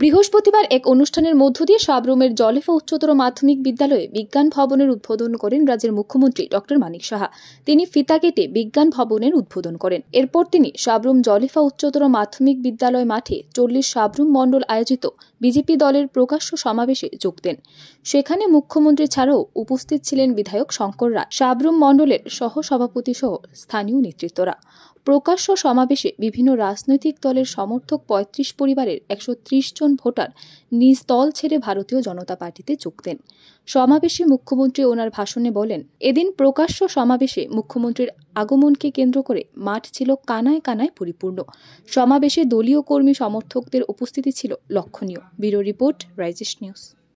বৃহস্পতিবার এক অনুষ্ঠানের মধ্য দিয়ে সাবরুমের জলেফা উচ্চতর মাধ্যমিক বিদ্যালয়ে বিজ্ঞান ভবনের উদ্বোধন করেন রাজ্যের মুখ্যমন্ত্রী ডক্টর মানিক সাহা তিনি ফিতা কেটে বিজ্ঞান ভবনের উদ্বোধন করেন এরপর তিনি সাবরুম জলেফা উচ্চতর মাধ্যমিক বিদ্যালয় মাঠে চল্লিশ সাবরুম মণ্ডল আয়োজিত বিজেপি দলের প্রকাশ্য সমাবেশে যোগ দেন সেখানে মুখ্যমন্ত্রী ছাড়াও উপস্থিত ছিলেন বিধায়ক শঙ্কর রায় সাবরুম মণ্ডলের সহ সভাপতি সহ স্থানীয় নেতৃত্বরা প্রকাশ্য সমাবেশে বিভিন্ন রাজনৈতিক দলের সমর্থক পঁয়ত্রিশ পরিবারের একশো জন ভোটার নিজ দল ছেড়ে ভারতীয় জনতা পার্টিতে যোগ দেন সমাবেশে মুখ্যমন্ত্রী ওনার ভাষণে বলেন এদিন প্রকাশ্য সমাবেশে মুখ্যমন্ত্রীর আগমনকে কেন্দ্র করে মাঠ ছিল কানায় কানায় পরিপূর্ণ সমাবেশে দলীয় কর্মী সমর্থকদের উপস্থিতি ছিল লক্ষণীয় ব্যুরো রিপোর্ট রাইজেশ নিউজ